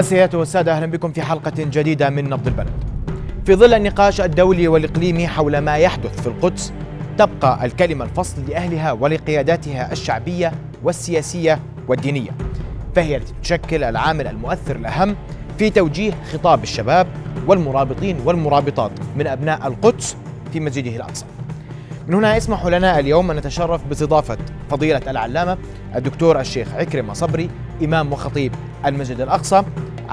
السيدات والسادة أهلا بكم في حلقة جديدة من نبض البلد في ظل النقاش الدولي والإقليمي حول ما يحدث في القدس تبقى الكلمة الفصل لأهلها ولقياداتها الشعبية والسياسية والدينية فهي التي تشكل العامل المؤثر الأهم في توجيه خطاب الشباب والمرابطين والمرابطات من أبناء القدس في مسجده الأقصى من هنا يسمح لنا اليوم أن نتشرف باستضافة فضيلة العلامة الدكتور الشيخ عكرمة صبري إمام وخطيب المسجد الأقصى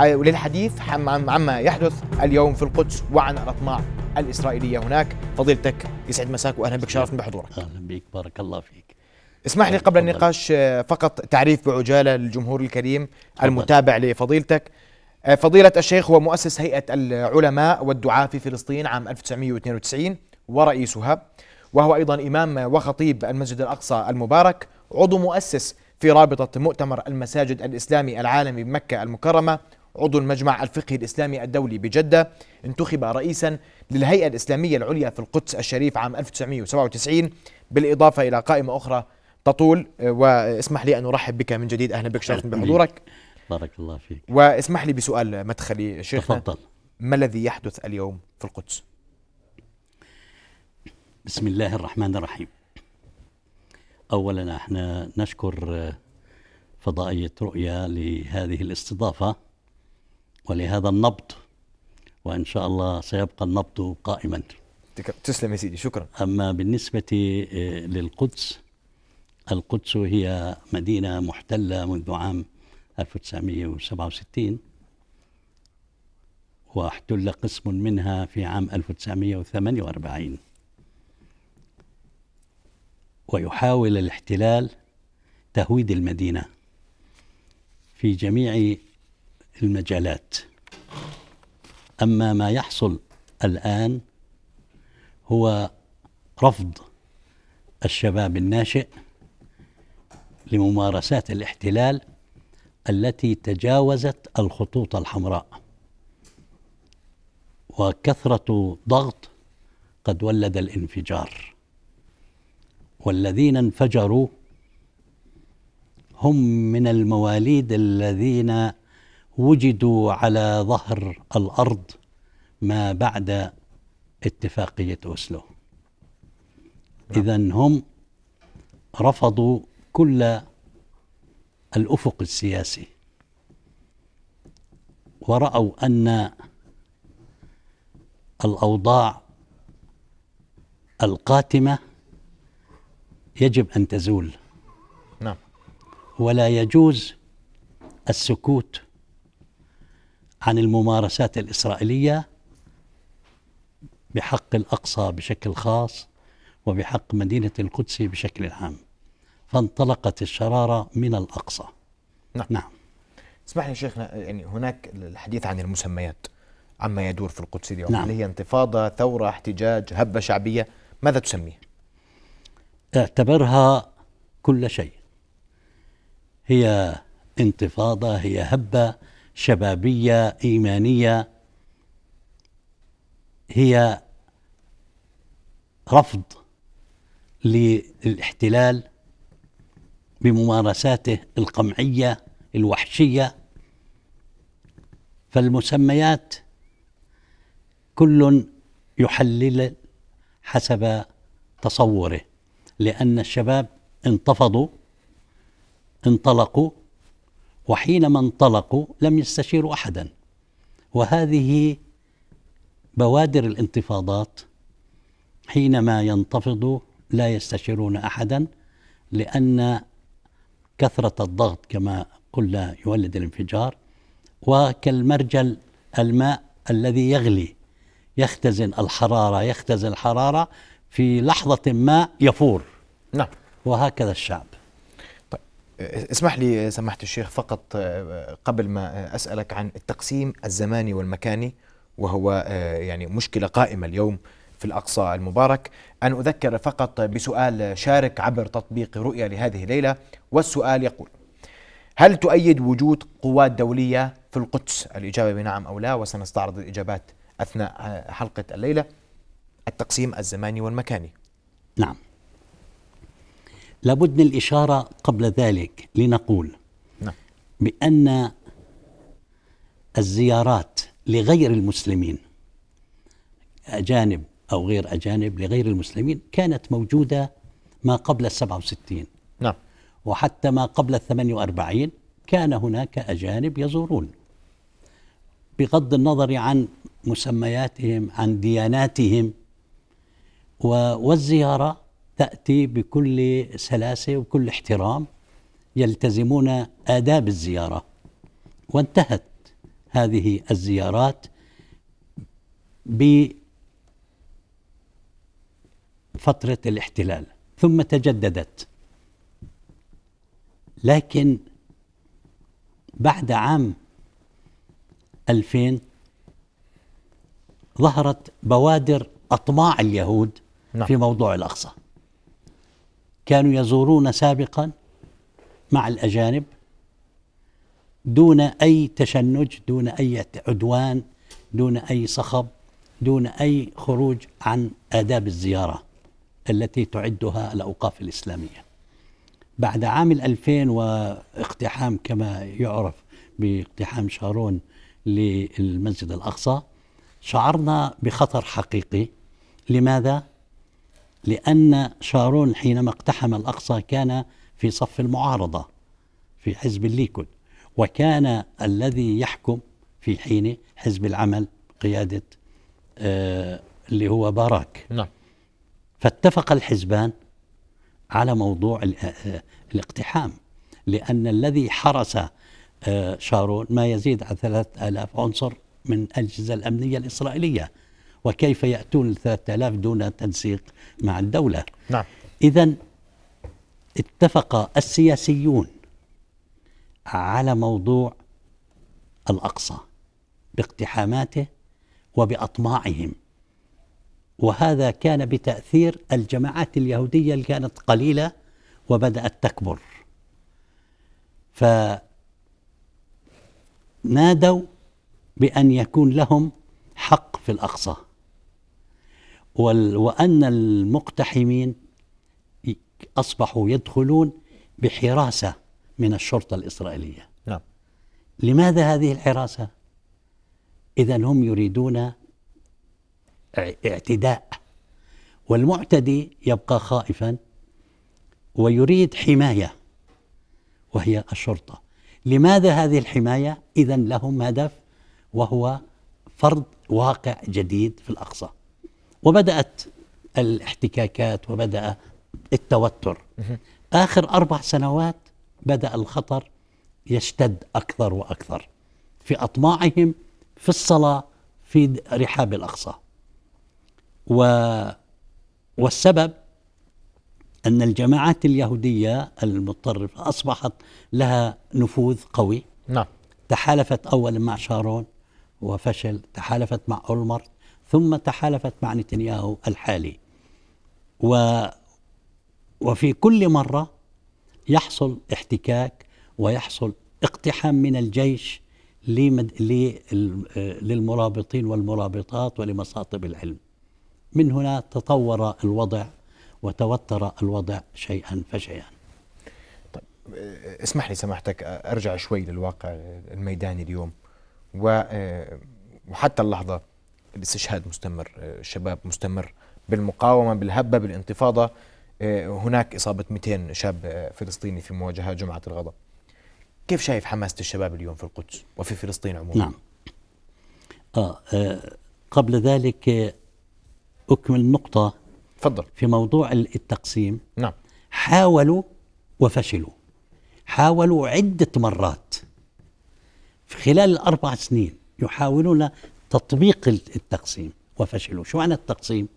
للحديث عما يحدث اليوم في القدس وعن الأطماع الإسرائيلية هناك فضيلتك يسعد مساك وأهلا بك شرف بحضورك أهلا بك بارك الله فيك اسمح لي قبل النقاش آه، فقط تعريف بعجالة للجمهور الكريم المتابع لفضيلتك آه، فضيلة الشيخ هو مؤسس هيئة العلماء والدعاة في فلسطين عام 1992 ورئيسها وهو أيضا إمام وخطيب المسجد الأقصى المبارك عضو مؤسس في رابطة مؤتمر المساجد الإسلامي العالمي بمكة المكرمة عضو المجمع الفقهي الإسلامي الدولي بجدة انتخب رئيسا للهيئة الإسلامية العليا في القدس الشريف عام 1997 بالإضافة إلى قائمة أخرى تطول واسمح لي أن أرحب بك من جديد أهلا بك شرفا بحضورك بارك الله فيك واسمح لي بسؤال مدخلي شيخنا تفضل ما الذي يحدث اليوم في القدس؟ بسم الله الرحمن الرحيم اولا احنا نشكر فضائيه رؤيا لهذه الاستضافه ولهذا النبض وان شاء الله سيبقى النبض قائما تسلم يا سيدي شكرا اما بالنسبه للقدس القدس هي مدينه محتله منذ عام 1967 واحتل قسم منها في عام 1948 ويحاول الاحتلال تهويد المدينه في جميع المجالات اما ما يحصل الان هو رفض الشباب الناشئ لممارسات الاحتلال التي تجاوزت الخطوط الحمراء وكثره ضغط قد ولد الانفجار والذين انفجروا هم من المواليد الذين وجدوا على ظهر الارض ما بعد اتفاقيه اوسلو نعم. اذا هم رفضوا كل الافق السياسي وراوا ان الاوضاع القاتمه يجب أن تزول نعم ولا يجوز السكوت عن الممارسات الإسرائيلية بحق الأقصى بشكل خاص وبحق مدينة القدس بشكل عام فانطلقت الشرارة من الأقصى نعم, نعم. اسمح لي شيخنا يعني هناك الحديث عن المسميات عما يدور في القدس اليوم نعم. اللي هي انتفاضة ثورة احتجاج هبة شعبية ماذا تسميه؟ اعتبرها كل شيء هي انتفاضة هي هبة شبابية إيمانية هي رفض للاحتلال بممارساته القمعية الوحشية فالمسميات كل يحلل حسب تصوره لأن الشباب انتفضوا انطلقوا وحينما انطلقوا لم يستشيروا أحدا وهذه بوادر الانتفاضات حينما ينتفضوا لا يستشيرون أحدا لأن كثرة الضغط كما قلنا يولد الانفجار وكالمرجل الماء الذي يغلي يختزن الحرارة يختزن الحرارة في لحظة ما يفور نعم وهكذا الشعب طيب اسمح لي سماحة الشيخ فقط آه، قبل ما أسألك عن التقسيم الزماني والمكاني وهو آه، يعني مشكلة قائمة اليوم في الأقصى المبارك أن أذكر فقط بسؤال شارك عبر تطبيق رؤية لهذه الليلة والسؤال يقول هل تؤيد وجود قوات دولية في القدس؟ الإجابة بنعم أو لا وسنستعرض الإجابات أثناء آه، حلقة الليلة التقسيم الزماني والمكاني نعم لابد من الإشارة قبل ذلك لنقول نعم. بأن الزيارات لغير المسلمين أجانب أو غير أجانب لغير المسلمين كانت موجودة ما قبل السبعة وستين نعم وحتى ما قبل الثمانية وأربعين كان هناك أجانب يزورون بغض النظر عن مسمياتهم عن دياناتهم والزيارة تأتي بكل سلاسة وكل احترام يلتزمون آداب الزيارة وانتهت هذه الزيارات بفترة الاحتلال ثم تجددت لكن بعد عام 2000 ظهرت بوادر أطماع اليهود نعم. في موضوع الأقصى كانوا يزورون سابقا مع الأجانب دون أي تشنج دون أي عدوان دون أي صخب دون أي خروج عن آداب الزيارة التي تعدها الأوقاف الإسلامية بعد عام 2000 واقتحام كما يعرف باقتحام شارون للمسجد الأقصى شعرنا بخطر حقيقي لماذا؟ لأن شارون حينما اقتحم الأقصى كان في صف المعارضة في حزب الليكود وكان الذي يحكم في حينه حزب العمل قيادة آه اللي هو باراك نعم فاتفق الحزبان على موضوع آه، آه، الاقتحام لأن الذي حرس آه، شارون ما يزيد عن ثلاثة آلاف عنصر من الأجهزة الأمنية الإسرائيلية وكيف يأتون 3000 دون تنسيق مع الدولة نعم إذا اتفق السياسيون على موضوع الأقصى باقتحاماته وبأطماعهم وهذا كان بتأثير الجماعات اليهودية اللي كانت قليلة وبدأت تكبر فنادوا بأن يكون لهم حق في الأقصى وأن المقتحمين أصبحوا يدخلون بحراسة من الشرطة الإسرائيلية نعم. لماذا هذه الحراسة؟ إذا هم يريدون اعتداء والمعتدي يبقى خائفا ويريد حماية وهي الشرطة لماذا هذه الحماية؟ إذا لهم هدف وهو فرض واقع جديد في الأقصى وبدات الاحتكاكات وبدا التوتر اخر اربع سنوات بدا الخطر يشتد اكثر واكثر في اطماعهم في الصلاه في رحاب الاقصى و والسبب ان الجماعات اليهوديه المتطرفه اصبحت لها نفوذ قوي نعم تحالفت اولا مع شارون وفشل تحالفت مع اولمرت ثم تحالفت مع نتنياهو الحالي و وفي كل مرة يحصل احتكاك ويحصل اقتحام من الجيش للمرابطين والمرابطات ولمصاطب العلم من هنا تطور الوضع وتوتر الوضع شيئا فشيئا طيب اسمح لي سماحتك ارجع شوي للواقع الميداني اليوم آه، وحتى اللحظه الاستشهاد مستمر آه، الشباب مستمر بالمقاومة بالهبة بالانتفاضة آه، هناك إصابة 200 شاب آه، فلسطيني في مواجهة جمعة الغضب كيف شايف حماسة الشباب اليوم في القدس وفي فلسطين عموما نعم آه, آه قبل ذلك أكمل نقطة تفضل في موضوع التقسيم نعم حاولوا وفشلوا حاولوا عدة مرات في خلال الأربع سنين يحاولون تطبيق التقسيم وفشلوا شو معنى التقسيم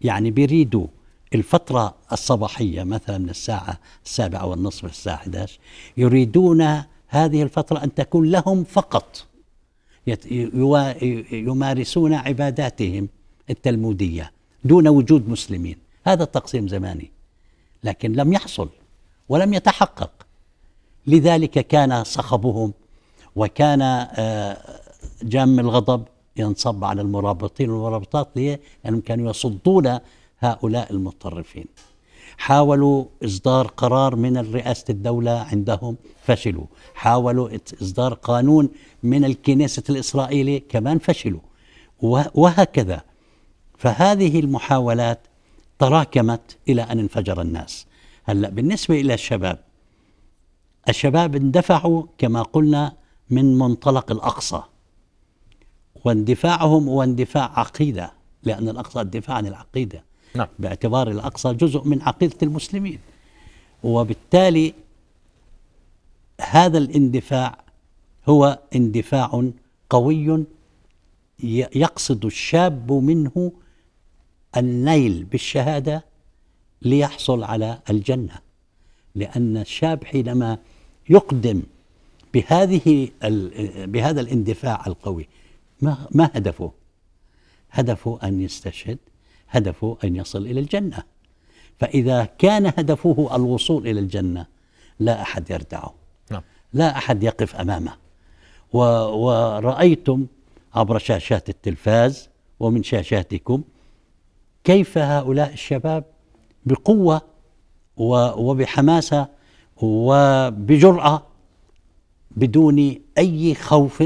يعني بيريدوا الفترة الصباحية مثلا من الساعة السابعة والنصف الساعة 11 يريدون هذه الفترة أن تكون لهم فقط يمارسون عباداتهم التلمودية دون وجود مسلمين هذا تقسيم زماني لكن لم يحصل ولم يتحقق لذلك كان صخبهم وكان آه، جام الغضب ينصب على المرابطين والمرابطات ليه؟ لأنهم كانوا يصدون هؤلاء المتطرفين حاولوا إصدار قرار من رئاسة الدولة عندهم فشلوا حاولوا إصدار قانون من الكنيسة الإسرائيلي كمان فشلوا وهكذا فهذه المحاولات تراكمت إلى أن انفجر الناس هلأ بالنسبة إلى الشباب الشباب اندفعوا كما قلنا من منطلق الأقصى واندفاعهم هو اندفاع عقيدة لأن الأقصى الدفاع عن العقيدة نعم. باعتبار الأقصى جزء من عقيدة المسلمين وبالتالي هذا الاندفاع هو اندفاع قوي يقصد الشاب منه النيل بالشهادة ليحصل على الجنة لأن الشاب حينما يقدم بهذه بهذا الاندفاع القوي ما, ما هدفه هدفه أن يستشهد هدفه أن يصل إلى الجنة فإذا كان هدفه الوصول إلى الجنة لا أحد يردعه نعم. لا أحد يقف أمامه و ورأيتم عبر شاشات التلفاز ومن شاشاتكم كيف هؤلاء الشباب بقوة وبحماسة وبجرأة بدون أي خوف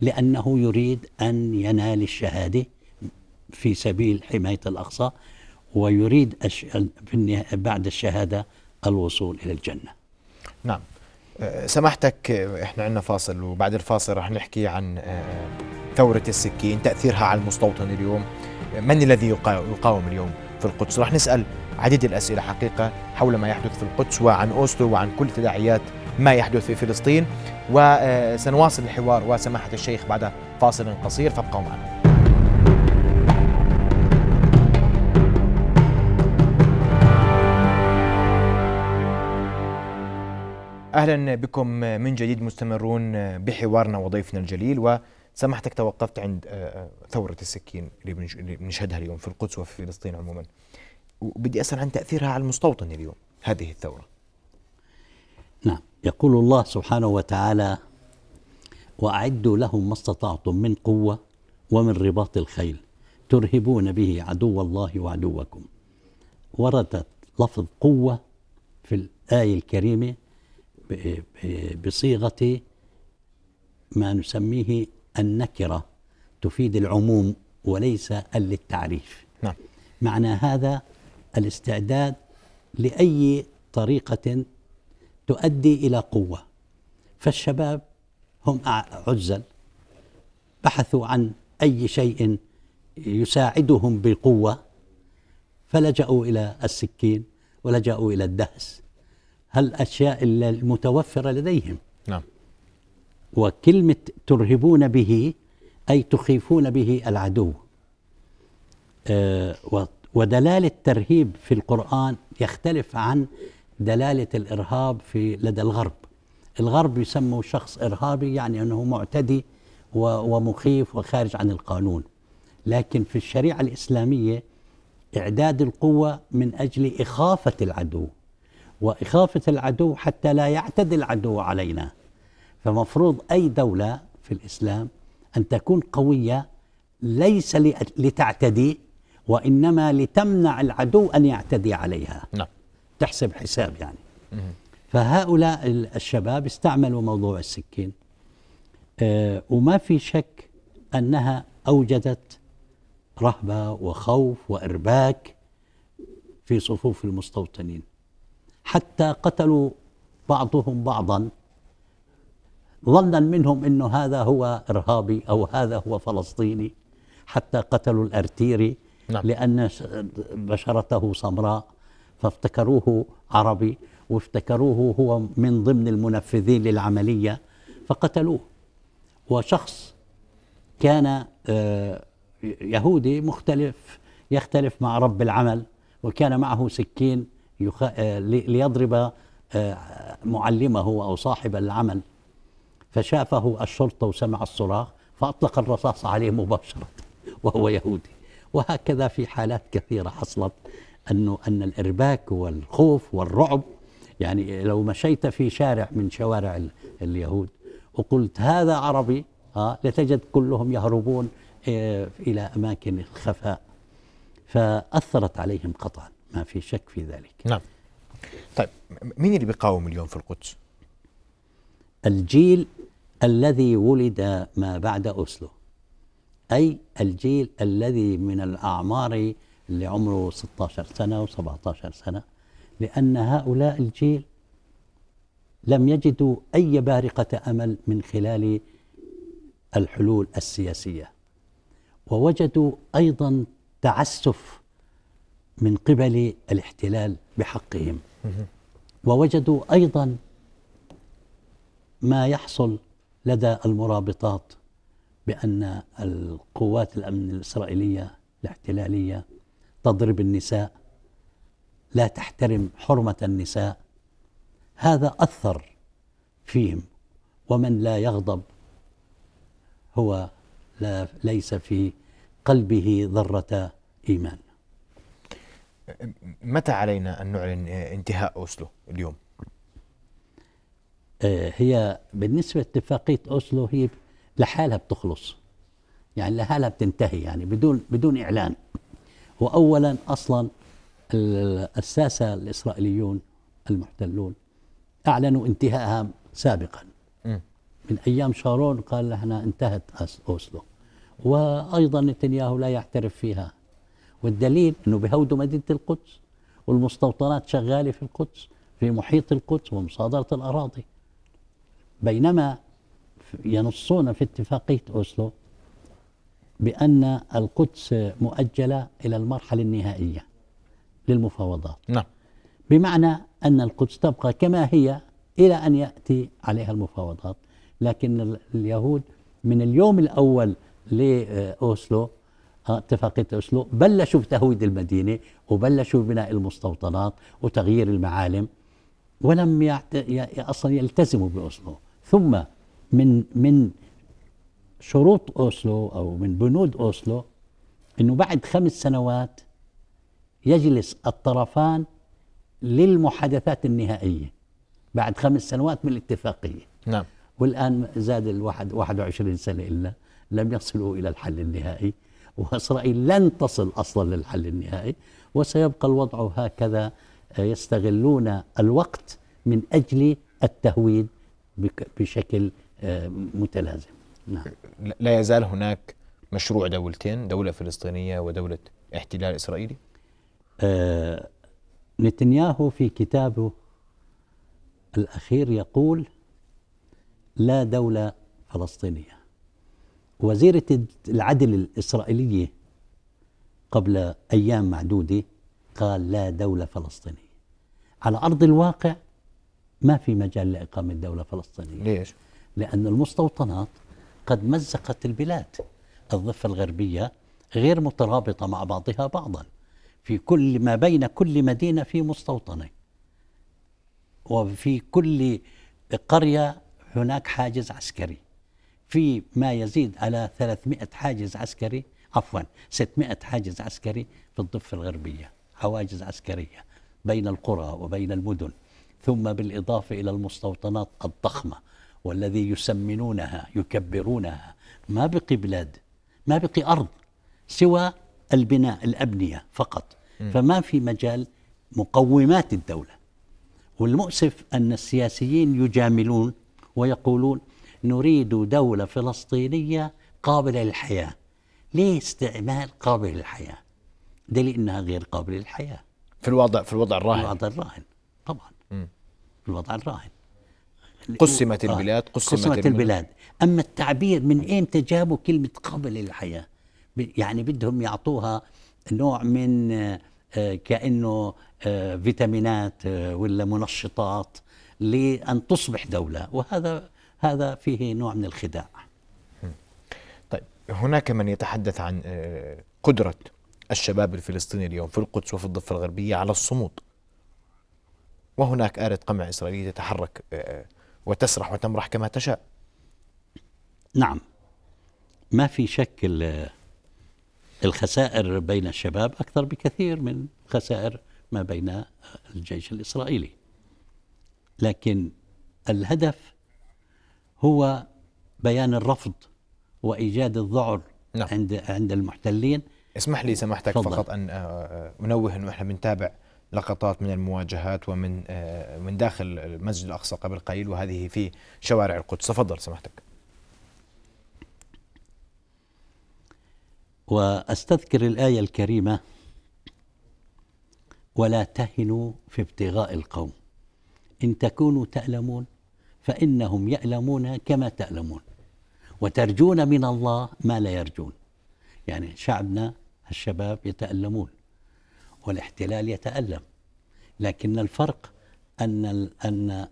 لأنه يريد أن ينال الشهادة في سبيل حماية الأقصى ويريد بعد الشهادة الوصول إلى الجنة نعم أه، سمحتك احنا عندنا فاصل وبعد الفاصل رح نحكي عن أه، ثورة السكين تأثيرها على المستوطن اليوم من الذي يقاوم اليوم في القدس رح نسأل عديد الأسئلة حقيقة حول ما يحدث في القدس وعن أوسلو وعن كل تداعيات ما يحدث في فلسطين وسنواصل الحوار وسماحة الشيخ بعد فاصل قصير فابقوا معنا اهلا بكم من جديد مستمرون بحوارنا وضيفنا الجليل وسمحتك توقفت عند آه، آه، ثوره السكين اللي بنشهدها اليوم في القدس وفي فلسطين عموما وبدي اسال عن تاثيرها على المستوطن اليوم هذه الثوره نعم يقول الله سبحانه وتعالى وأعدوا لهم ما استطعتم من قوة ومن رباط الخيل ترهبون به عدو الله وعدوكم وردت لفظ قوة في الآية الكريمة بصيغة ما نسميه النكرة تفيد العموم وليس للتعريف نعم. معنى هذا الاستعداد لأي طريقة تؤدي الى قوه فالشباب هم عزل بحثوا عن اي شيء يساعدهم بقوه فلجأوا الى السكين ولجأوا الى الدهس هالاشياء المتوفره لديهم نعم وكلمه ترهبون به اي تخيفون به العدو آه، ودلاله الترهيب في القرآن يختلف عن دلاله الارهاب في لدى الغرب الغرب يسموا شخص ارهابي يعني انه معتدي ومخيف وخارج عن القانون لكن في الشريعه الاسلاميه اعداد القوه من اجل اخافه العدو واخافه العدو حتى لا يعتدي العدو علينا فمفروض اي دوله في الاسلام ان تكون قويه ليس لتعتدي وانما لتمنع العدو ان يعتدي عليها نعم. تحسب حساب يعني فهؤلاء الشباب استعملوا موضوع السكين آه، وما في شك أنها أوجدت رهبة وخوف وإرباك في صفوف المستوطنين حتى قتلوا بعضهم بعضا ظنا منهم انه هذا هو ارهابي او هذا هو فلسطيني حتى قتلوا الارتيري نعم. لان بشرته سمراء فافتكروه عربي وافتكروه هو من ضمن المنفذين للعملية فقتلوه وشخص كان آه، يهودي مختلف يختلف مع رب العمل وكان معه سكين آه، ليضرب آه، معلمه أو صاحب العمل فشافه الشرطة وسمع الصراخ فأطلق الرصاص عليه مباشرة وهو يهودي وهكذا في حالات كثيرة حصلت أنه أن الإرباك والخوف والرعب يعني لو مشيت في شارع من شوارع اليهود وقلت هذا عربي آه لتجد كلهم يهربون آه إلى أماكن الخفاء فأثرت عليهم قطعا ما في شك في ذلك نعم طيب مين اللي بيقاوم اليوم في القدس؟ الجيل الذي ولد ما بعد أسلو أي الجيل الذي من الأعمار اللي عمره 16 سنة و17 سنة لأن هؤلاء الجيل لم يجدوا أي بارقة أمل من خلال الحلول السياسية ووجدوا أيضا تعسف من قبل الاحتلال بحقهم ووجدوا أيضا ما يحصل لدى المرابطات بأن القوات الأمن الإسرائيلية الاحتلالية تضرب النساء لا تحترم حرمة النساء هذا أثر فيهم ومن لا يغضب هو لا ليس في قلبه ذرة إيمان متى علينا أن نعلن انتهاء أوسلو اليوم؟ آه، هي بالنسبة لاتفاقية أوسلو هي لحالها بتخلص يعني لحالها بتنتهي يعني بدون بدون إعلان وأولا أصلا الساسة الإسرائيليون المحتلون أعلنوا انتهائها سابقا من أيام شارون قال احنا انتهت أوسلو وأيضا نتنياهو لا يعترف فيها والدليل أنه بهودوا مدينة القدس والمستوطنات شغالة في القدس في محيط القدس ومصادرة الأراضي بينما ينصون في اتفاقية أوسلو بأن القدس مؤجلة إلى المرحلة النهائية للمفاوضات نعم بمعنى أن القدس تبقى كما هي إلى أن يأتي عليها المفاوضات لكن اليهود من اليوم الأول لأوسلو آه، اتفاقية أوسلو بلشوا بتهويد المدينة وبلشوا ببناء المستوطنات وتغيير المعالم ولم يعت... ي... أصلا يلتزموا بأوسلو ثم من من شروط أوسلو أو من بنود أوسلو أنه بعد خمس سنوات يجلس الطرفان للمحادثات النهائية بعد خمس سنوات من الاتفاقية نعم والآن زاد الواحد 21 سنة إلا لم يصلوا إلى الحل النهائي وإسرائيل لن تصل أصلا للحل النهائي وسيبقى الوضع هكذا آه، يستغلون الوقت من أجل التهويد بشكل آه، متلازم نعم. لا يزال هناك مشروع دولتين دولة فلسطينية ودولة احتلال إسرائيلي آه نتنياهو في كتابه الأخير يقول لا دولة فلسطينية وزيرة العدل الإسرائيلية قبل أيام معدودة قال لا دولة فلسطينية على أرض الواقع ما في مجال لإقامة دولة فلسطينية ليش؟ لأن المستوطنات قد مزقت البلاد الضفة الغربية غير مترابطة مع بعضها بعضا في كل ما بين كل مدينة في مستوطنة وفي كل قرية هناك حاجز عسكري في ما يزيد على 300 حاجز عسكري عفوا 600 حاجز عسكري في الضفة الغربية حواجز عسكرية بين القرى وبين المدن ثم بالإضافة إلى المستوطنات الضخمة والذي يسمنونها يكبرونها ما بقي بلاد ما بقي أرض سوى البناء الأبنية فقط فما في مجال مقومات الدولة والمؤسف أن السياسيين يجاملون ويقولون نريد دولة فلسطينية قابلة للحياة ليه استعمال قابل للحياة دليل انها غير قابلة للحياة في الوضع في الوضع الراهن في الوضع الراهن طبعا م. في الوضع الراهن قسمت آه، البلاد قسمت, قسمت البلاد أما التعبير من ايمتى جابوا كلمة قبل الحياة يعني بدهم يعطوها نوع من آه، كأنه آه، فيتامينات ولا منشطات لأن تصبح دولة وهذا هذا فيه نوع من الخداع طيب هناك من يتحدث عن قدرة الشباب الفلسطيني اليوم في القدس وفي الضفة الغربية على الصمود وهناك آلة قمع إسرائيلية تتحرك وتسرح وتمرح كما تشاء نعم ما في شك الخسائر بين الشباب أكثر بكثير من خسائر ما بين الجيش الإسرائيلي لكن الهدف هو بيان الرفض وإيجاد الذعر نعم. عند عند المحتلين اسمح لي سماحتك فقط أن آه، آه، أنوه أنه إحنا بنتابع لقطات من المواجهات ومن آه، من داخل المسجد الأقصى قبل قليل وهذه في شوارع القدس تفضل سمحتك وأستذكر الآية الكريمة ولا تهنوا في ابتغاء القوم إن تكونوا تألمون فإنهم يألمون كما تألمون وترجون من الله ما لا يرجون يعني شعبنا الشباب يتألمون والاحتلال يتألم لكن الفرق أن أن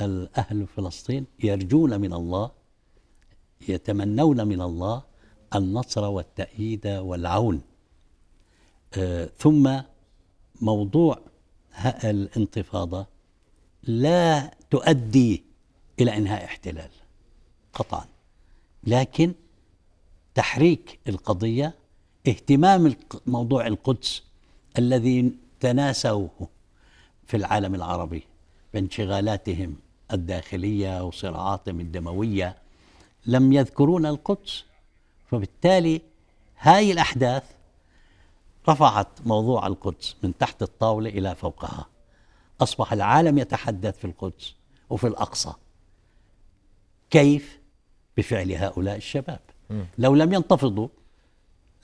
الأهل فلسطين يرجون من الله يتمنون من الله النصر والتأييد والعون آه، ثم موضوع الانتفاضة لا تؤدي إلى إنهاء احتلال قطعا لكن تحريك القضية اهتمام موضوع القدس الذي تناسوه في العالم العربي بانشغالاتهم الداخلية وصراعاتهم الدموية لم يذكرون القدس فبالتالي هاي الأحداث رفعت موضوع القدس من تحت الطاولة إلى فوقها أصبح العالم يتحدث في القدس وفي الأقصى كيف بفعل هؤلاء الشباب لو لم ينتفضوا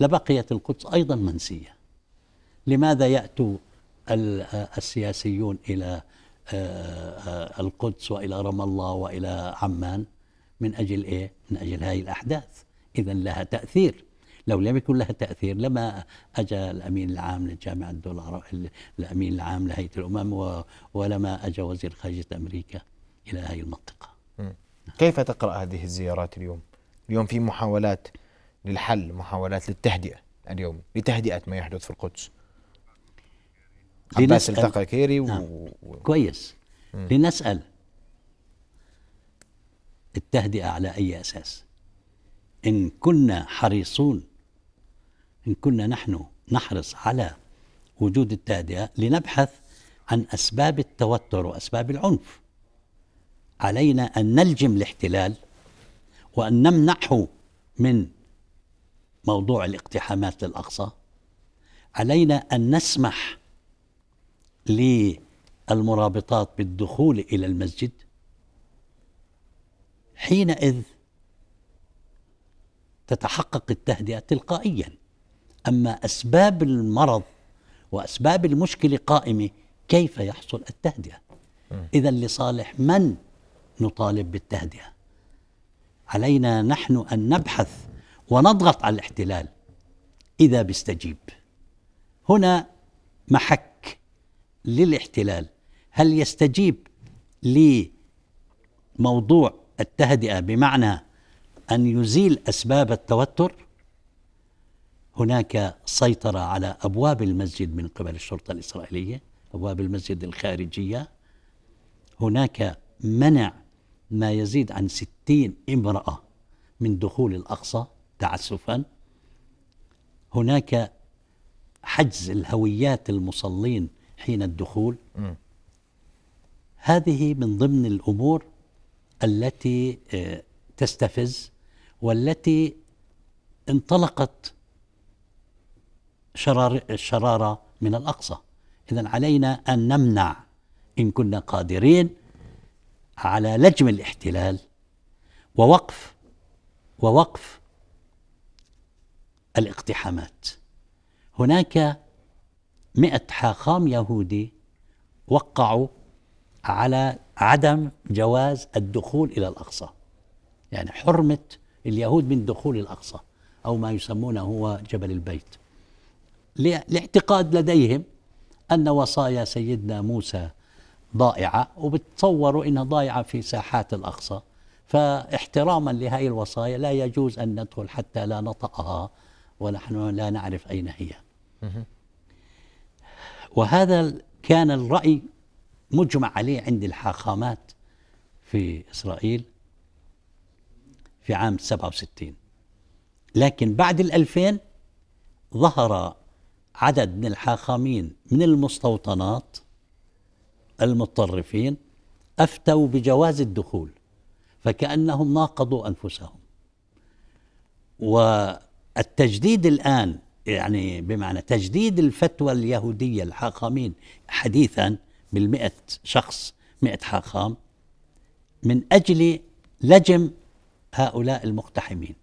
لبقيت القدس أيضا منسية لماذا يأتوا آه، السياسيون إلى آه، آه، القدس وإلى رام الله وإلى عمان من أجل إيه؟ من أجل هذه الأحداث إذا لها تأثير لو لم يكن لها تأثير لما أجا الأمين العام للجامعة الدولار الأمين العام لهيئة الأمم ولما أجا وزير خارجية أمريكا إلى هذه المنطقة كيف تقرأ هذه الزيارات اليوم؟ اليوم في محاولات للحل محاولات للتهدئة اليوم لتهدئة ما يحدث في القدس عباس التقى كيري و... نعم. كويس مم. لنسأل التهدئة على أي أساس إن كنا حريصون إن كنا نحن نحرص على وجود التهدئة لنبحث عن أسباب التوتر وأسباب العنف علينا أن نلجم الاحتلال وأن نمنعه من موضوع الاقتحامات للأقصى علينا أن نسمح للمرابطات بالدخول إلى المسجد حينئذ تتحقق التهدئة تلقائيا أما أسباب المرض وأسباب المشكلة قائمة كيف يحصل التهدئة إذا لصالح من نطالب بالتهدئة علينا نحن أن نبحث ونضغط على الاحتلال إذا بيستجيب هنا محك للاحتلال هل يستجيب لموضوع التهدئه بمعنى ان يزيل اسباب التوتر هناك سيطره على ابواب المسجد من قبل الشرطه الاسرائيليه ابواب المسجد الخارجيه هناك منع ما يزيد عن ستين امراه من دخول الاقصى تعسفا هناك حجز الهويات المصلين حين الدخول هذه من ضمن الأمور التي آه، تستفز والتي انطلقت شرار الشرارة من الأقصى إذا علينا أن نمنع إن كنا قادرين على لجم الاحتلال ووقف ووقف الاقتحامات هناك مئة حاخام يهودي وقعوا على عدم جواز الدخول إلى الأقصى يعني حرمة اليهود من دخول الأقصى أو ما يسمونه هو جبل البيت لاعتقاد لديهم أن وصايا سيدنا موسى ضائعة وبتصوروا إنها ضائعة في ساحات الأقصى فاحتراما لهذه الوصايا لا يجوز أن ندخل حتى لا نطأها ونحن لا نعرف أين هي وهذا كان الرأي مجمع عليه عند الحاخامات في إسرائيل في عام 67 لكن بعد الألفين ظهر عدد من الحاخامين من المستوطنات المتطرفين أفتوا بجواز الدخول فكأنهم ناقضوا أنفسهم والتجديد الآن يعني بمعنى تجديد الفتوى اليهودية الحاخامين حديثا بالمئة شخص مئة حاقام من أجل لجم هؤلاء المقتحمين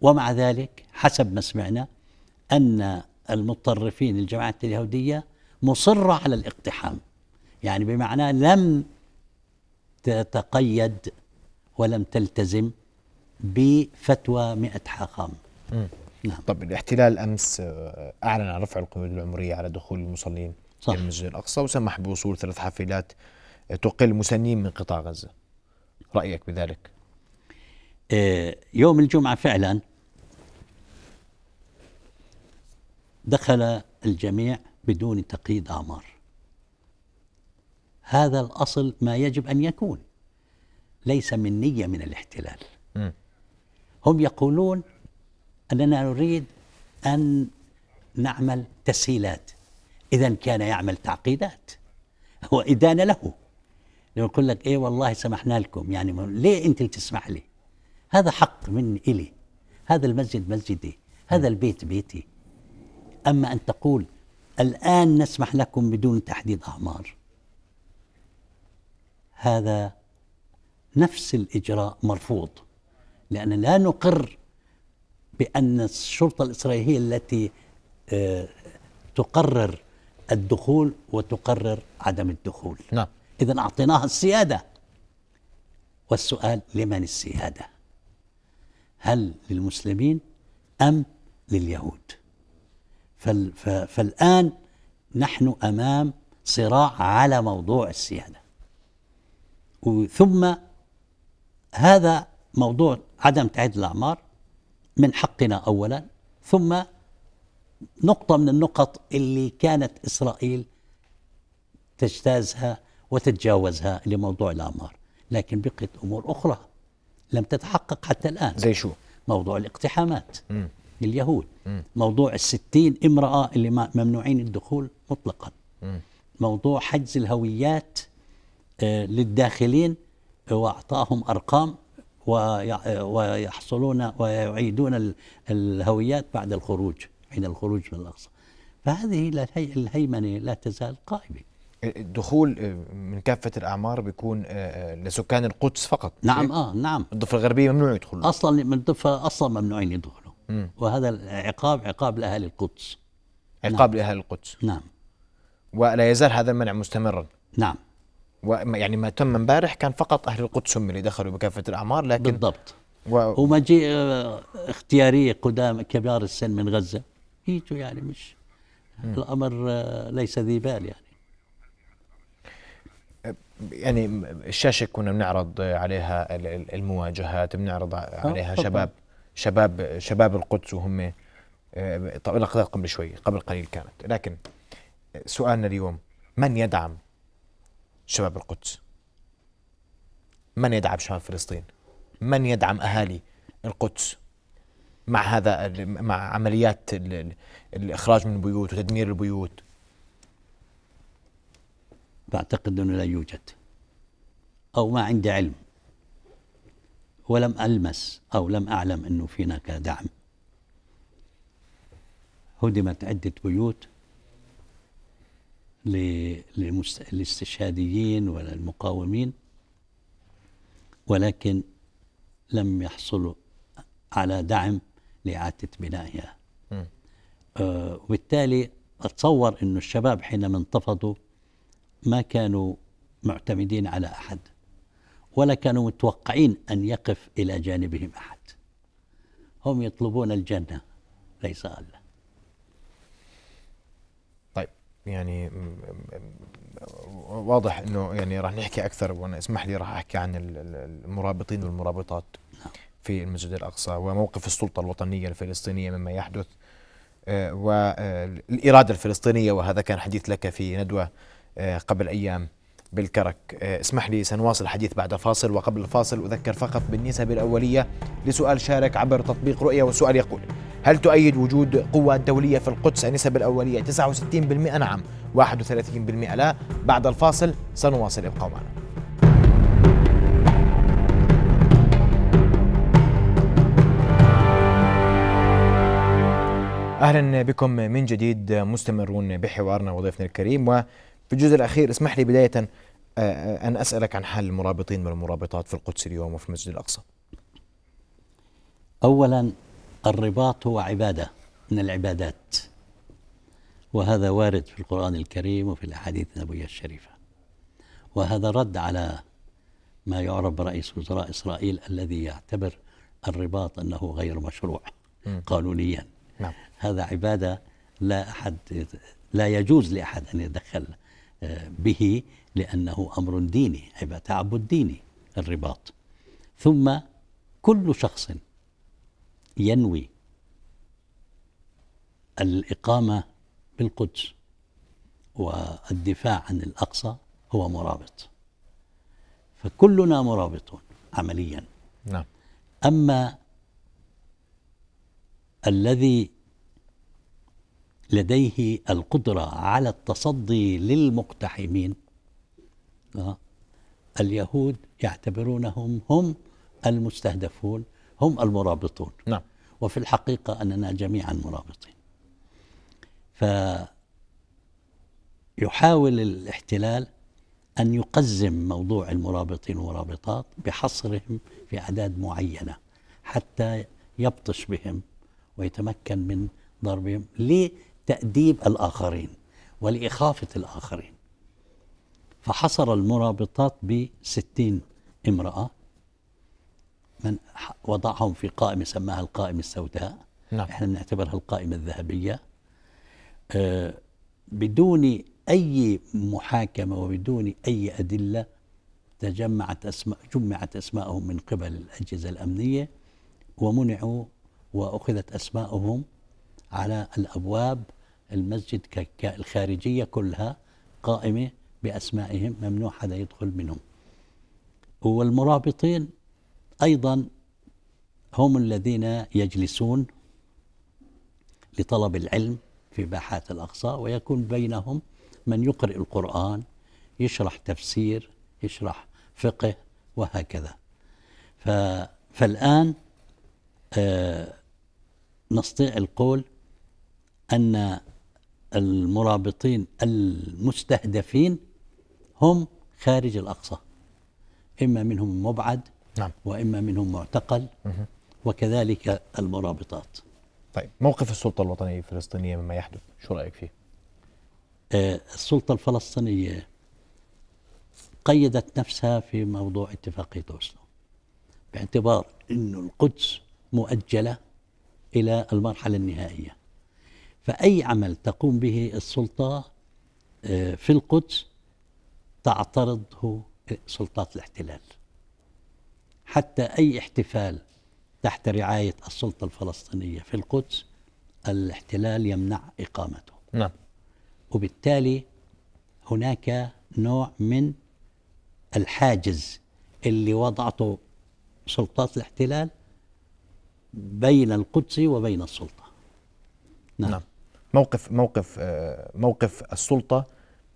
ومع ذلك حسب ما سمعنا أن المتطرفين الجماعة اليهودية مصرة على الاقتحام يعني بمعنى لم تتقيد ولم تلتزم بفتوى مئة حاقام نعم. طب الاحتلال امس آه، اعلن عن رفع القيود العمريه على دخول المصلين صح. المسجد الاقصى وسمح بوصول ثلاث حافلات آه، تقل مسنين من قطاع غزه رايك بذلك آه، يوم الجمعه فعلا دخل الجميع بدون تقييد اعمار هذا الاصل ما يجب ان يكون ليس من نيه من الاحتلال م. هم يقولون أننا نريد أن نعمل تسهيلات إذا كان يعمل تعقيدات هو إدانة له يقول لك إيه والله سمحنا لكم يعني ليه أنت تسمح لي هذا حق من إلي هذا المسجد مسجدي هذا البيت بيتي أما أن تقول الآن نسمح لكم بدون تحديد أعمار هذا نفس الإجراء مرفوض لأن لا نقر بأن الشرطة الإسرائيلية التي آه، تقرر الدخول وتقرر عدم الدخول نعم إذا أعطيناها السيادة والسؤال لمن السيادة هل للمسلمين أم لليهود فال فالآن نحن أمام صراع على موضوع السيادة ثم هذا موضوع عدم تعدد الأعمار من حقنا اولا ثم نقطه من النقط اللي كانت اسرائيل تجتازها وتتجاوزها لموضوع الاعمار لكن بقيت امور اخرى لم تتحقق حتى الان زي شو موضوع الاقتحامات م. لليهود م. موضوع الستين امرأة اللي ممنوعين الدخول مطلقا م. موضوع حجز الهويات آه، للداخلين واعطاهم ارقام ويحصلون ويعيدون الهويات بعد الخروج حين الخروج من الأقصى فهذه الهيمنة لا تزال قائمة الدخول آه، من كافة الأعمار بيكون آه، آه، لسكان القدس فقط نعم آه نعم الضفة الغربية ممنوع يدخلوا أصلا من الضفة أصلا ممنوعين يدخلوا وهذا العقاب عقاب لأهل القدس عقاب نعم. لأهل القدس نعم ولا يزال هذا المنع مستمرا نعم يعني ما تم امبارح كان فقط اهل القدس هم اللي دخلوا بكافه الاعمار لكن بالضبط و... ومجيء آه، اختياري قدام كبار السن من غزه يجوا يعني مش م. الامر آه، ليس ذي بال يعني يعني الشاشه كنا بنعرض عليها المواجهات بنعرض آه، عليها طبعا. شباب شباب شباب القدس وهم طبعا قبل شوي قبل قليل كانت لكن سؤالنا اليوم من يدعم شباب القدس من يدعم شباب فلسطين من يدعم أهالي القدس مع هذا مع عمليات الإخراج من البيوت وتدمير البيوت بعتقد أنه لا يوجد أو ما عندي علم ولم ألمس أو لم أعلم أنه في هناك دعم هدمت عدة بيوت للاستشهاديين ولا المقاومين ولكن لم يحصلوا على دعم لإعادة بنائها آه، وبالتالي أتصور أن الشباب حينما انتفضوا ما كانوا معتمدين على أحد ولا كانوا متوقعين أن يقف إلى جانبهم أحد هم يطلبون الجنة ليس الله يعني واضح انه يعني راح نحكي اكثر وانا اسمح لي راح احكي عن المرابطين والمرابطات في المسجد الاقصى وموقف السلطه الوطنيه الفلسطينيه مما يحدث آه، والاراده الفلسطينيه وهذا كان حديث لك في ندوه آه، قبل ايام بالكرك آه، اسمح لي سنواصل الحديث بعد فاصل وقبل الفاصل أذكر فقط بالنسب الأولية لسؤال شارك عبر تطبيق رؤية والسؤال يقول هل تؤيد وجود قوة دولية في القدس النسب الأولية 69% نعم 31% لا بعد الفاصل سنواصل ابقوا معنا اهلا بكم من جديد مستمرون بحوارنا وضيفنا الكريم و في الجزء الأخير اسمح لي بداية آه، آه، أن أسألك عن حال المرابطين والمرابطات في القدس اليوم وفي المسجد الأقصى أولا الرباط هو عبادة من العبادات وهذا وارد في القرآن الكريم وفي الأحاديث النبوية الشريفة وهذا رد على ما يعرف برئيس وزراء إسرائيل الذي يعتبر الرباط أنه غير مشروع قانونيا نعم. هذا عبادة لا أحد لا يجوز لأحد أن يتدخل به لأنه أمر ديني هيبقى تعبد ديني الرباط ثم كل شخص ينوي الإقامة بالقدس والدفاع عن الأقصى هو مرابط فكلنا مرابطون عمليا نعم. أما الذي لديه القدرة على التصدي للمقتحمين آه. اليهود يعتبرونهم هم المستهدفون هم المرابطون نعم. وفي الحقيقة أننا جميعا مرابطين فيحاول الاحتلال أن يقزم موضوع المرابطين والمرابطات بحصرهم في أعداد معينة حتى يبطش بهم ويتمكن من ضربهم ليه تأديب الآخرين ولإخافة الآخرين فحصر المرابطات بستين امرأة من وضعهم في قائمة سماها القائمة السوداء نعم. احنا بنعتبرها القائمة الذهبية آه، بدون أي محاكمة وبدون أي أدلة تجمعت أسماء جمعت أسماءهم من قبل الأجهزة الأمنية ومنعوا وأخذت أسماءهم على الأبواب المسجد الخارجية كلها قائمة بأسمائهم ممنوع حدا يدخل منهم والمرابطين أيضا هم الذين يجلسون لطلب العلم في باحات الأقصى ويكون بينهم من يقرأ القرآن يشرح تفسير يشرح فقه وهكذا فالآن آه، نستطيع القول أن المرابطين المستهدفين هم خارج الأقصى إما منهم مبعد نعم. وإما منهم معتقل مه. وكذلك المرابطات طيب موقف السلطة الوطنية الفلسطينية مما يحدث شو رأيك فيه؟ آه، السلطة الفلسطينية قيدت نفسها في موضوع اتفاقية أوسلو باعتبار أن القدس مؤجلة إلى المرحلة النهائية فأي عمل تقوم به السلطة آه، في القدس تعترضه سلطات الاحتلال حتى أي احتفال تحت رعاية السلطة الفلسطينية في القدس الاحتلال يمنع إقامته نعم وبالتالي هناك نوع من الحاجز اللي وضعته سلطات الاحتلال بين القدس وبين السلطة نعم, نعم. موقف موقف آه، موقف السلطه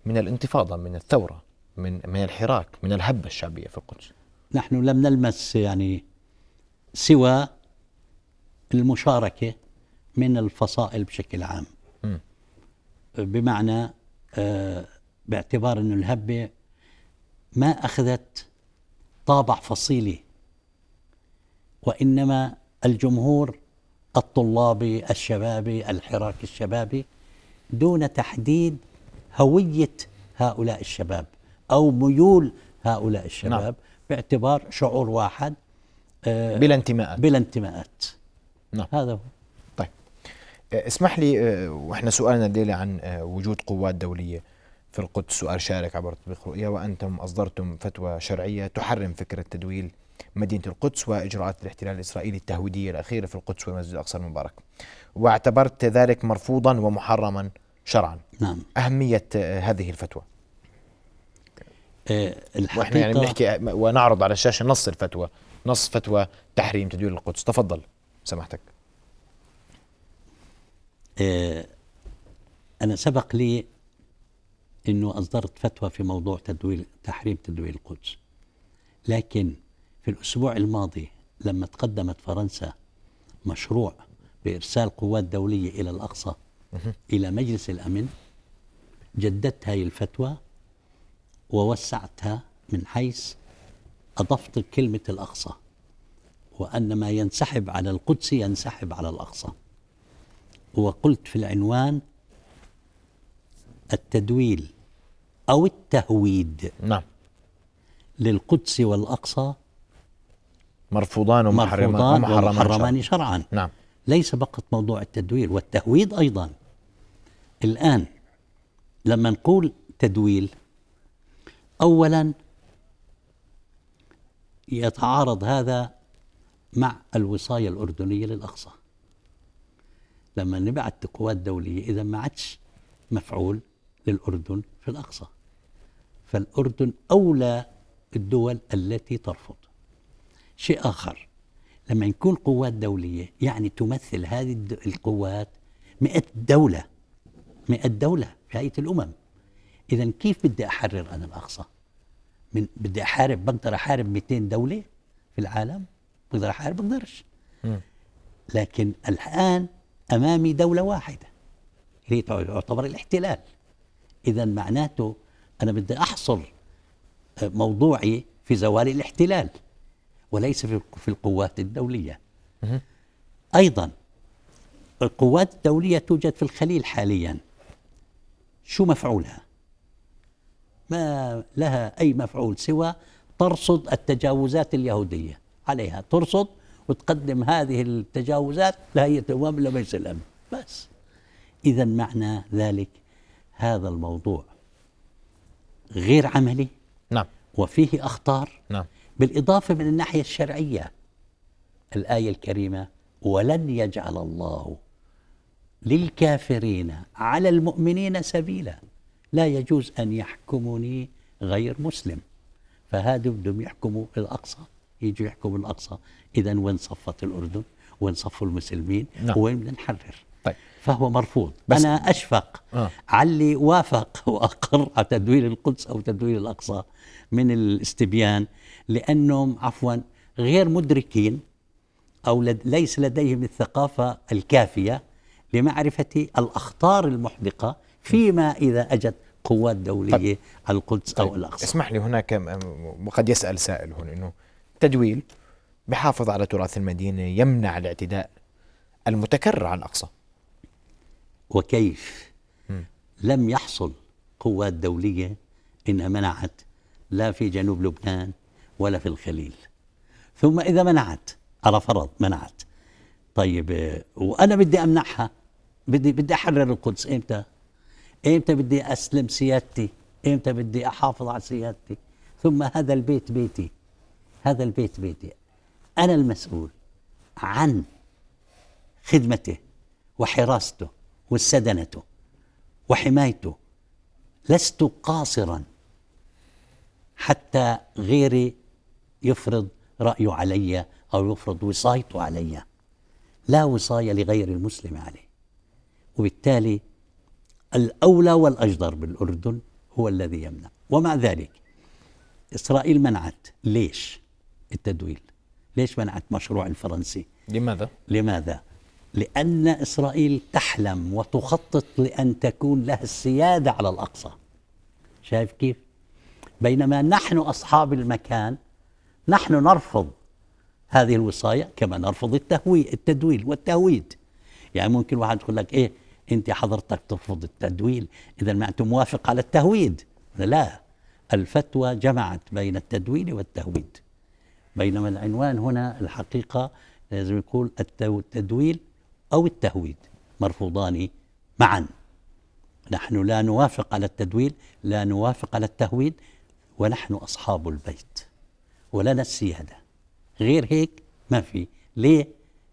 من الانتفاضه من الثوره من من الحراك من الهبه الشعبيه في القدس نحن لم نلمس يعني سوى المشاركه من الفصائل بشكل عام م. بمعنى آه، باعتبار انه الهبه ما اخذت طابع فصيلي وانما الجمهور الطلابي الشبابي الحراك الشبابي دون تحديد هوية هؤلاء الشباب أو ميول هؤلاء الشباب نعم. باعتبار شعور واحد آه، بلا انتماءات بلا انتماءات نعم هذا هو طيب آه، اسمح لي آه، واحنا سؤالنا الليله عن وجود قوات دوليه في القدس شارك عبر تطبيق رؤيا وانتم اصدرتم فتوى شرعيه تحرم فكره تدويل مدينة القدس وإجراءات الاحتلال الإسرائيلي التهويدية الأخيرة في القدس والمسجد الأقصى المبارك واعتبرت ذلك مرفوضا ومحرما شرعا نعم. أهمية آه، هذه الفتوى آه، الحقيقة يعني بنحكي آه، ونعرض على الشاشة نص الفتوى نص فتوى تحريم تدوير القدس تفضل سمحتك إيه أنا سبق لي أنه أصدرت فتوى في موضوع تدوير تحريم تدوير القدس لكن في الأسبوع الماضي لما تقدمت فرنسا مشروع بإرسال قوات دولية إلى الأقصى إلى مجلس الأمن جددت هاي الفتوى ووسعتها من حيث أضفت كلمة الأقصى وأن ما ينسحب على القدس ينسحب على الأقصى وقلت في العنوان التدويل أو التهويد نعم للقدس والأقصى مرفوضان ومحرمان ومحرمان, ومحرمان شرعا. شرعا نعم ليس فقط موضوع التدوير والتهويد أيضا الآن لما نقول تدويل أولا يتعارض هذا مع الوصاية الأردنية للأقصى لما نبعت قوات دولية إذا ما عادش مفعول للأردن في الأقصى فالأردن أولى الدول التي ترفض شيء آخر لما يكون قوات دولية يعني تمثل هذه القوات مئة دولة مئة دولة في هيئة الأمم إذا كيف بدي أحرر أنا الأقصى من بدي أحارب بقدر أحارب 200 دولة في العالم بقدر أحارب بقدرش لكن الآن أمامي دولة واحدة هي تعتبر الاحتلال إذا معناته أنا بدي أحصر آه، موضوعي في زوال الاحتلال وليس في القوات الدولية أيضا القوات الدولية توجد في الخليل حاليا شو مفعولها ما لها أي مفعول سوى ترصد التجاوزات اليهودية عليها ترصد وتقدم هذه التجاوزات لهيئة الأمم لمجلس الأمن بس إذا معنى ذلك هذا الموضوع غير عملي نعم وفيه أخطار نعم بالإضافة من الناحية الشرعية الآية الكريمة ولن يجعل الله للكافرين على المؤمنين سبيلا لا يجوز أن يحكمني غير مسلم فهذا بدهم يحكموا الأقصى يجوا يحكموا الأقصى إذا وين صفت الأردن وين صفوا المسلمين نعم. وين بدنا نحرر طيب. فهو مرفوض بس أنا أشفق آه. علي وافق وأقر على تدوير القدس أو تدوير الأقصى من الاستبيان لأنهم عفوا غير مدركين أو لد ليس لديهم الثقافة الكافية لمعرفة الأخطار المحدقة فيما إذا أجت قوات دولية طيب. القدس طيب. أو الأقصى اسمح لي هناك وقد يسأل سائل هنا أنه تدويل بحافظ على تراث المدينة يمنع الاعتداء المتكرر على الأقصى وكيف لم يحصل قوات دولية إنها منعت لا في جنوب لبنان ولا في الخليل ثم إذا منعت على فرض منعت طيب آه، وأنا بدي أمنعها بدي بدي أحرر القدس إمتى؟ إمتى بدي أسلم سيادتي؟ إمتى بدي أحافظ على سيادتي؟ ثم هذا البيت بيتي هذا البيت بيتي أنا المسؤول عن خدمته وحراسته وسدنته وحمايته لست قاصرا حتى غيري يفرض رأيه علي أو يفرض وصايته علي لا وصاية لغير المسلم عليه وبالتالي الأولى والأجدر بالأردن هو الذي يمنع ومع ذلك إسرائيل منعت ليش التدويل ليش منعت مشروع الفرنسي لماذا لماذا لأن إسرائيل تحلم وتخطط لأن تكون لها السيادة على الأقصى شايف كيف بينما نحن أصحاب المكان نحن نرفض هذه الوصاية كما نرفض التهوي التدويل والتهويد يعني ممكن واحد يقول لك إيه أنت حضرتك ترفض التدويل إذا ما أنت موافق على التهويد لا الفتوى جمعت بين التدويل والتهويد بينما العنوان هنا الحقيقة لازم يقول التدويل أو التهويد مرفوضان معا نحن لا نوافق على التدويل لا نوافق على التهويد ونحن أصحاب البيت ولنا السيادة غير هيك ما في ليه؟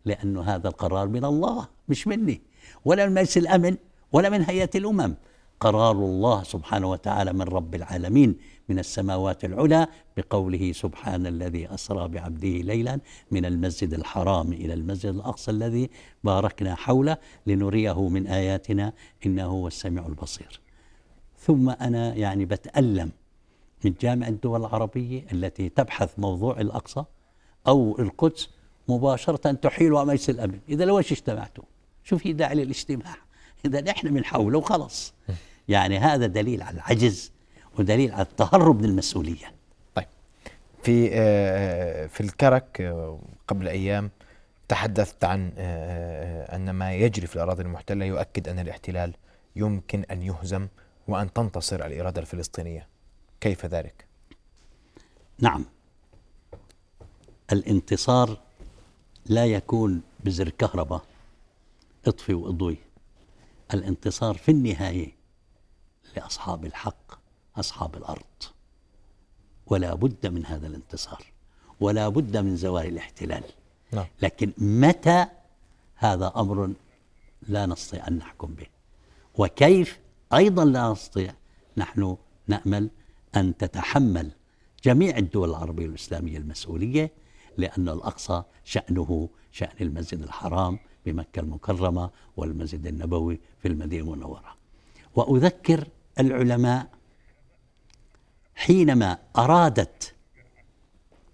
لأنه هذا القرار من الله مش مني ولا من مجلس الأمن ولا من هيئة الأمم قرار الله سبحانه وتعالى من رب العالمين من السماوات العلى بقوله سبحان الذي أسرى بعبده ليلا من المسجد الحرام إلى المسجد الأقصى الذي باركنا حوله لنريه من آياتنا إنه هو السميع البصير ثم أنا يعني بتألم من جامع الدول العربية التي تبحث موضوع الأقصى أو القدس مباشرة على مجلس الأمن إذا لوش اجتمعتوا شو في داعي للاجتماع إذا نحن بنحوله وخلص يعني هذا دليل على العجز ودليل على التهرب من المسؤولية طيب في آه، آه، في الكرك آه، قبل أيام تحدثت عن أن ما يجري في الأراضي المحتلة يؤكد أن الاحتلال يمكن أن يهزم وأن تنتصر الإرادة الفلسطينية كيف ذلك؟ نعم الانتصار لا يكون بزر كهرباء اطفي واضوي الانتصار في النهايه لاصحاب الحق اصحاب الارض ولا بد من هذا الانتصار ولا بد من زوال الاحتلال نعم. لكن متى هذا امر لا نستطيع ان نحكم به وكيف ايضا لا نستطيع نحن نامل أن تتحمل جميع الدول العربية والإسلامية المسؤولية لأن الأقصى شأنه شأن المسجد الحرام بمكة المكرمة والمسجد النبوي في المدينة المنورة وأذكر العلماء حينما أرادت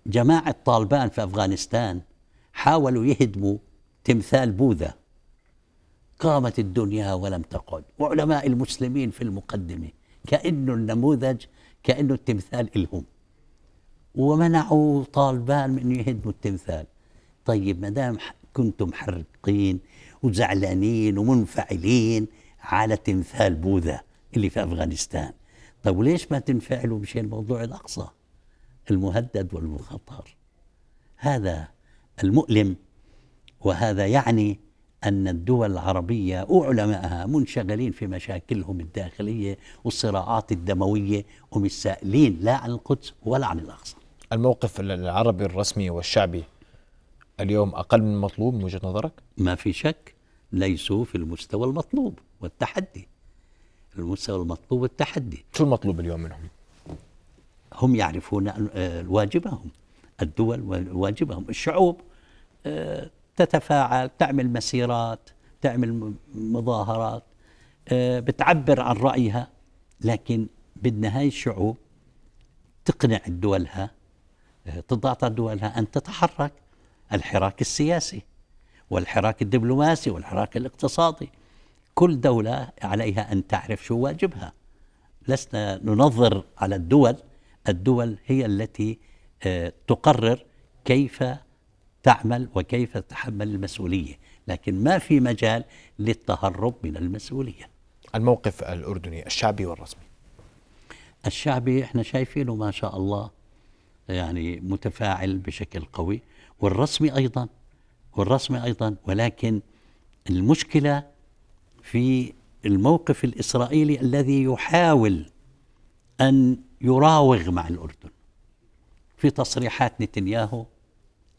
جماعة طالبان في أفغانستان حاولوا يهدموا تمثال بوذا قامت الدنيا ولم تقعد وعلماء المسلمين في المقدمة كأنه النموذج كانه التمثال الهم ومنعوا طالبان من انه يهدموا التمثال طيب ما دام كنتم محرقين وزعلانين ومنفعلين على تمثال بوذا اللي في افغانستان طيب وليش ما تنفعلوا مشان موضوع الاقصى المهدد والمخطر هذا المؤلم وهذا يعني أن الدول العربية وعلمائها منشغلين في مشاكلهم الداخلية والصراعات الدموية ومش سائلين لا عن القدس ولا عن الأقصى الموقف العربي الرسمي والشعبي اليوم أقل من المطلوب من وجهة نظرك؟ ما في شك ليسوا في المستوى المطلوب والتحدي المستوى المطلوب والتحدي شو المطلوب اليوم منهم؟ هم يعرفون آه، واجبهم الدول واجبهم الشعوب آه، تتفاعل تعمل مسيرات تعمل مظاهرات آه، بتعبر عن رأيها لكن بدنا هاي الشعوب تقنع دولها آه، على دولها أن تتحرك الحراك السياسي والحراك الدبلوماسي والحراك الاقتصادي كل دولة عليها أن تعرف شو واجبها لسنا ننظر على الدول الدول هي التي آه، تقرر كيف تعمل وكيف تتحمل المسؤولية لكن ما في مجال للتهرب من المسؤولية الموقف الأردني الشعبي والرسمي الشعبي احنا شايفينه ما شاء الله يعني متفاعل بشكل قوي والرسمي أيضا والرسمي أيضا ولكن المشكلة في الموقف الإسرائيلي الذي يحاول أن يراوغ مع الأردن في تصريحات نتنياهو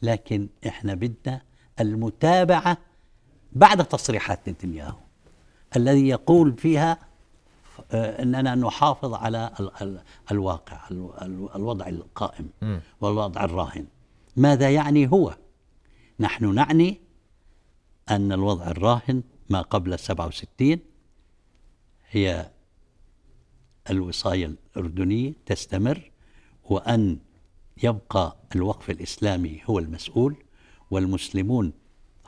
لكن احنا بدنا المتابعه بعد تصريحات نتنياهو الذي يقول فيها آه، اننا نحافظ على الواقع الوضع القائم والوضع الراهن ماذا يعني هو نحن نعني ان الوضع الراهن ما قبل 67 هي الوصايه الاردنيه تستمر وان يبقى الوقف الإسلامي هو المسؤول والمسلمون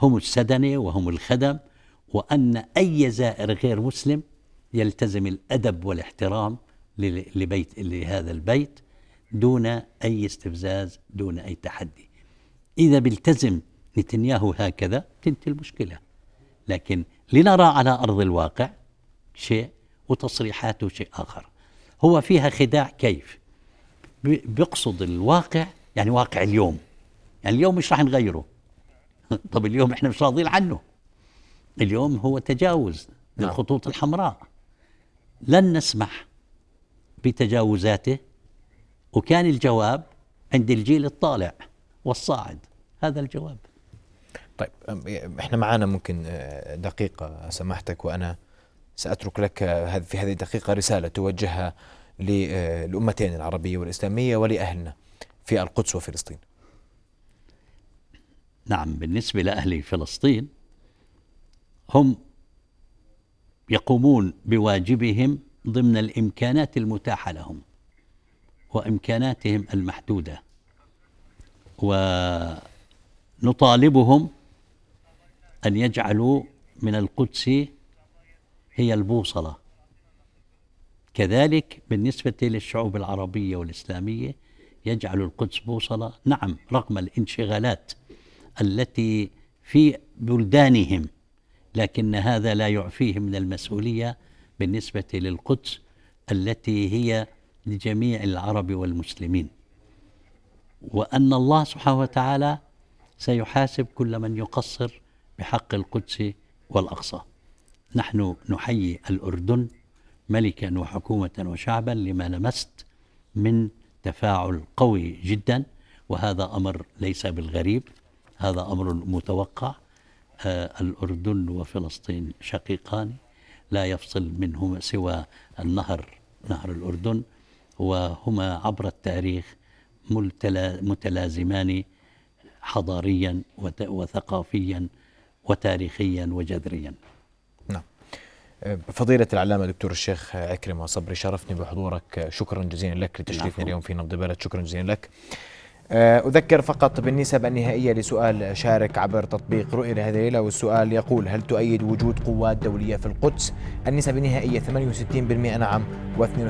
هم السدنة وهم الخدم وأن أي زائر غير مسلم يلتزم الأدب والاحترام لبيت لهذا البيت دون أي استفزاز دون أي تحدي إذا بيلتزم نتنياهو هكذا تنتهي المشكلة لكن لنرى على أرض الواقع شيء وتصريحاته شيء آخر هو فيها خداع كيف بيقصد الواقع يعني واقع اليوم يعني اليوم مش راح نغيره طب اليوم احنا مش راضيين عنه اليوم هو تجاوز نعم. للخطوط الحمراء لن نسمح بتجاوزاته وكان الجواب عند الجيل الطالع والصاعد هذا الجواب طيب احنا معانا ممكن آه، دقيقة سمحتك وأنا سأترك لك آه، في هذه الدقيقة رسالة توجهها للأمتين العربية والإسلامية ولأهلنا في القدس وفلسطين نعم بالنسبة لأهل فلسطين هم يقومون بواجبهم ضمن الإمكانات المتاحة لهم وإمكاناتهم المحدودة ونطالبهم أن يجعلوا من القدس هي البوصلة كذلك بالنسبة للشعوب العربية والإسلامية يجعل القدس بوصلة نعم رغم الانشغالات التي في بلدانهم لكن هذا لا يعفيه من المسؤولية بالنسبة للقدس التي هي لجميع العرب والمسلمين وأن الله سبحانه وتعالى سيحاسب كل من يقصر بحق القدس والأقصى نحن نحيي الأردن ملكا وحكومة وشعبا لما لمست من تفاعل قوي جدا وهذا أمر ليس بالغريب هذا أمر متوقع آه، الأردن وفلسطين شقيقان لا يفصل منهما سوى النهر نهر الأردن وهما عبر التاريخ متلازمان حضاريا وثقافيا وتاريخيا وجذريا فضيلة العلامة دكتور الشيخ عكرمة صبري شرفني بحضورك شكرا جزيلا لك لتشريفنا اليوم في نبض بلد شكرا جزيلا لك آه، أذكر فقط بالنسب النهائية لسؤال شارك عبر تطبيق رؤية لهذه الليلة والسؤال يقول هل تؤيد وجود قوات دولية في القدس؟ النسب النهائية 68% نعم و32%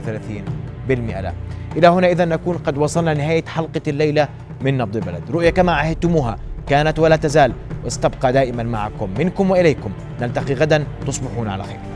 لا إلى هنا إذا نكون قد وصلنا لنهاية حلقة الليلة من نبض بلد رؤية كما عهدتموها كانت ولا تزال واستبقى دائما معكم منكم وإليكم نلتقي غدا تصبحون على خير